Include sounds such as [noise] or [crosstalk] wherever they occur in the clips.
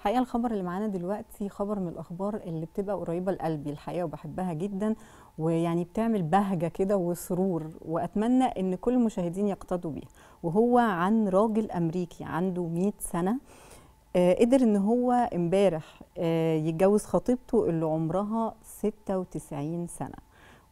الحقيقه الخبر اللي معانا دلوقتي خبر من الاخبار اللي بتبقى قريبه لقلبي الحقيقه وبحبها جدا ويعني بتعمل بهجه كده وسرور واتمنى ان كل المشاهدين يقتدوا بيها وهو عن راجل امريكي عنده 100 سنه آه قدر ان هو امبارح آه يتجوز خطيبته اللي عمرها 96 سنه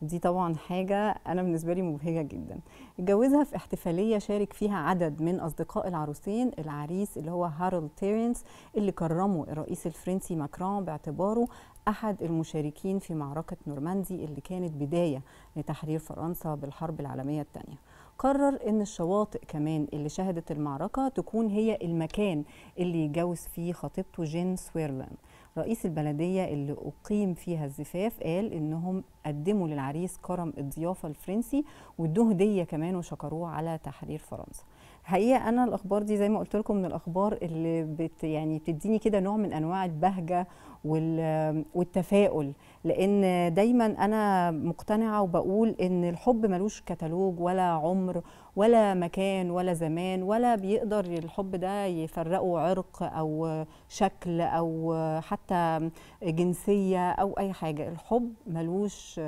دي طبعا حاجة أنا بالنسبة لي مبهجة جدا اتجوزها في احتفالية شارك فيها عدد من أصدقاء العروسين العريس اللي هو هارولد تيرنس اللي كرمه الرئيس الفرنسي ماكرون باعتباره أحد المشاركين في معركة نورماندي اللي كانت بداية لتحرير فرنسا بالحرب العالمية الثانية قرر ان الشواطئ كمان اللي شهدت المعركه تكون هي المكان اللي يتجوز فيه خطيبته جين سويرلان رئيس البلديه اللي اقيم فيها الزفاف قال انهم قدموا للعريس كرم الضيافه الفرنسي وادوه هديه كمان وشكروه على تحرير فرنسا حقيقه انا الاخبار دي زي ما قلت لكم من الاخبار اللي بت يعني بتديني كده نوع من انواع البهجه والتفاؤل لان دايما انا مقتنعه وبقول ان الحب ملوش كتالوج ولا عمر ولا مكان ولا زمان ولا بيقدر الحب ده يفرقه عرق او شكل او حتى حتى جنسيه او اي حاجه الحب ملوش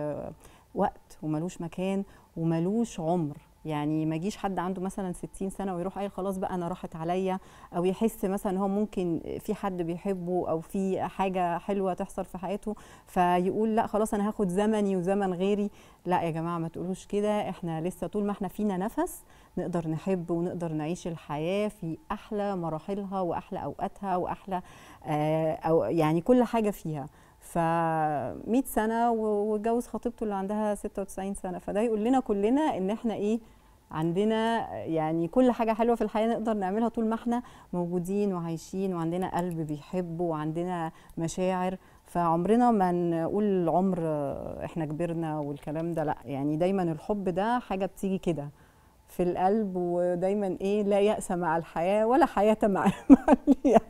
وقت وملوش مكان وملوش عمر يعني ما يجيش حد عنده مثلا 60 سنه ويروح قايل خلاص بقى انا راحت عليا او يحس مثلا هو ممكن في حد بيحبه او في حاجه حلوه تحصل في حياته فيقول لا خلاص انا هاخد زمني وزمن غيري لا يا جماعه ما تقولوش كده احنا لسه طول ما احنا فينا نفس نقدر نحب ونقدر نعيش الحياه في احلى مراحلها واحلى اوقاتها واحلى آه او يعني كل حاجه فيها ف 100 سنه واتجوز خطيبته اللي عندها 96 سنه فده يقول لنا كلنا ان احنا ايه عندنا يعني كل حاجه حلوه في الحياه نقدر نعملها طول ما احنا موجودين وعايشين وعندنا قلب بيحب وعندنا مشاعر فعمرنا ما نقول عمر احنا كبرنا والكلام ده لا يعني دايما الحب ده حاجه بتيجي كده في القلب ودايما ايه لا يأس مع الحياه ولا حياه مع, [laughs] مع اليأس